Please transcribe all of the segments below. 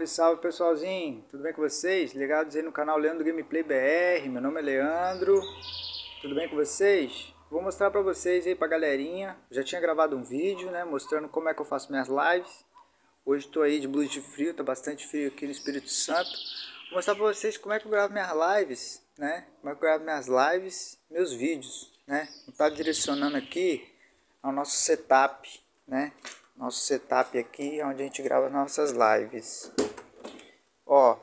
Salve, salve pessoalzinho, tudo bem com vocês? Ligados aí no canal Leandro Gameplay BR, meu nome é Leandro, tudo bem com vocês? Vou mostrar pra vocês aí, pra galerinha, já tinha gravado um vídeo, né, mostrando como é que eu faço minhas lives. Hoje tô aí de blues de frio, tá bastante frio aqui no Espírito Santo. Vou mostrar pra vocês como é que eu gravo minhas lives, né, como é que eu gravo minhas lives, meus vídeos, né. Vou tá direcionando aqui ao nosso setup, né, nosso setup aqui, onde a gente grava nossas lives. Ó.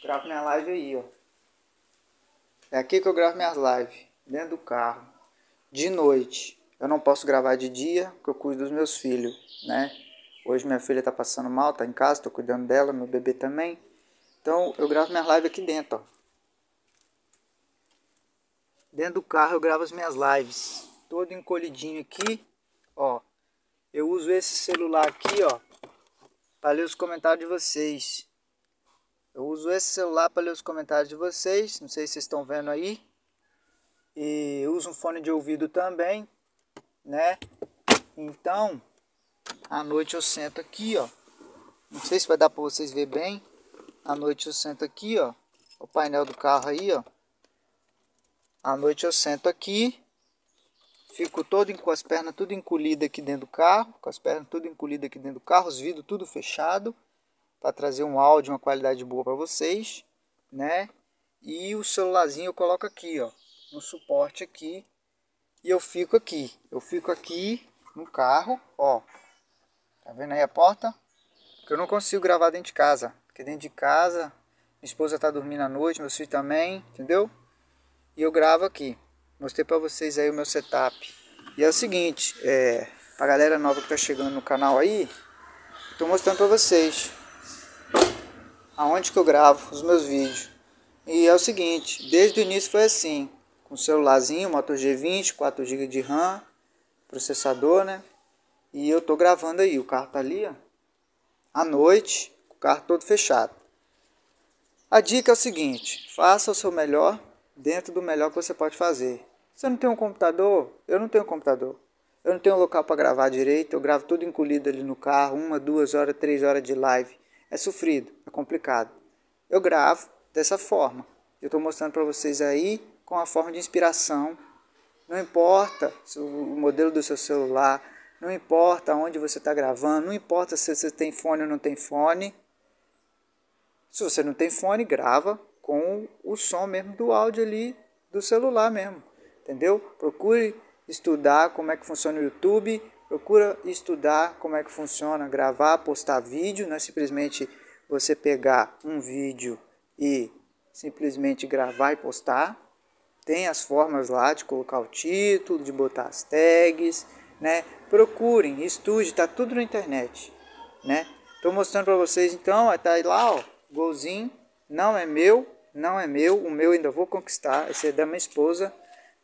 Gravo minha live aí, ó. É aqui que eu gravo minhas lives. Dentro do carro. De noite. Eu não posso gravar de dia, porque eu cuido dos meus filhos, né? Hoje minha filha tá passando mal, tá em casa, tô cuidando dela, meu bebê também. Então eu gravo minhas lives aqui dentro, ó. Dentro do carro eu gravo as minhas lives. Todo encolhidinho aqui, ó. Eu uso esse celular aqui, ó, para ler os comentários de vocês. Eu uso esse celular para ler os comentários de vocês, não sei se vocês estão vendo aí. E uso um fone de ouvido também, né? Então, à noite eu sento aqui, ó. Não sei se vai dar para vocês ver bem. À noite eu sento aqui, ó. O painel do carro aí, ó. À noite eu sento aqui Fico todo com as pernas tudo encolhida aqui dentro do carro, com as pernas tudo encolhida aqui dentro do carro, os vidros tudo fechado, para trazer um áudio, uma qualidade boa para vocês, né? E o celularzinho eu coloco aqui, ó, no suporte aqui, e eu fico aqui, eu fico aqui no carro, ó. Tá vendo aí a porta? Porque eu não consigo gravar dentro de casa, porque dentro de casa minha esposa tá dormindo à noite, meu filho também, entendeu? E eu gravo aqui. Mostrei para vocês aí o meu setup. E é o seguinte, é, a galera nova que tá chegando no canal aí, estou mostrando para vocês aonde que eu gravo os meus vídeos. E é o seguinte, desde o início foi assim, com celularzinho, Moto G20, 4 GB de RAM, processador, né? E eu tô gravando aí, o carro tá ali, ó, à noite, o carro todo fechado. A dica é o seguinte, faça o seu melhor dentro do melhor que você pode fazer. Você não tem um computador? Eu não tenho computador. Eu não tenho um local para gravar direito, eu gravo tudo encolhido ali no carro, uma, duas horas, três horas de live. É sofrido, é complicado. Eu gravo dessa forma. Eu estou mostrando para vocês aí com a forma de inspiração. Não importa o modelo do seu celular, não importa onde você está gravando, não importa se você tem fone ou não tem fone. Se você não tem fone, grava com o som mesmo do áudio ali do celular mesmo entendeu? Procure estudar como é que funciona o YouTube, procura estudar como é que funciona gravar, postar vídeo, não é simplesmente você pegar um vídeo e simplesmente gravar e postar. Tem as formas lá de colocar o título, de botar as tags, né? Procurem, estude, tá tudo na internet, né? Tô mostrando para vocês então, tá lá, ó, golzinho, não é meu, não é meu, o meu ainda vou conquistar, esse é da minha esposa.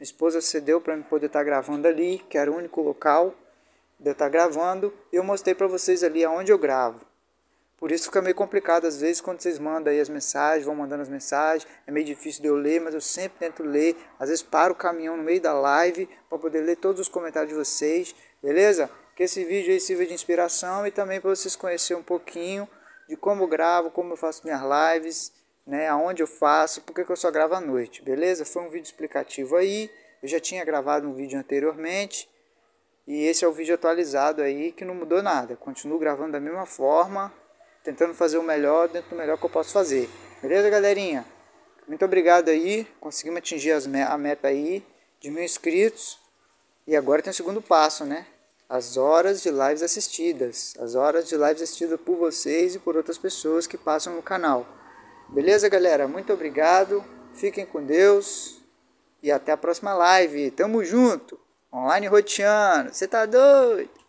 Minha esposa cedeu para eu poder estar tá gravando ali, que era o único local de eu estar tá gravando. E eu mostrei para vocês ali aonde eu gravo. Por isso fica meio complicado às vezes quando vocês mandam aí as mensagens, vão mandando as mensagens. É meio difícil de eu ler, mas eu sempre tento ler. Às vezes paro o caminhão no meio da live para poder ler todos os comentários de vocês, beleza? Que esse vídeo aí sirva de inspiração e também para vocês conhecerem um pouquinho de como eu gravo, como eu faço minhas lives né, aonde eu faço, por que eu só gravo à noite, beleza? Foi um vídeo explicativo aí, eu já tinha gravado um vídeo anteriormente e esse é o vídeo atualizado aí que não mudou nada, continuo gravando da mesma forma, tentando fazer o melhor dentro do melhor que eu posso fazer, beleza galerinha? Muito obrigado aí, conseguimos atingir me a meta aí de mil inscritos e agora tem o segundo passo, né? As horas de lives assistidas, as horas de lives assistidas por vocês e por outras pessoas que passam no canal. Beleza, galera? Muito obrigado. Fiquem com Deus e até a próxima live. Tamo junto. Online roteando. Você tá doido?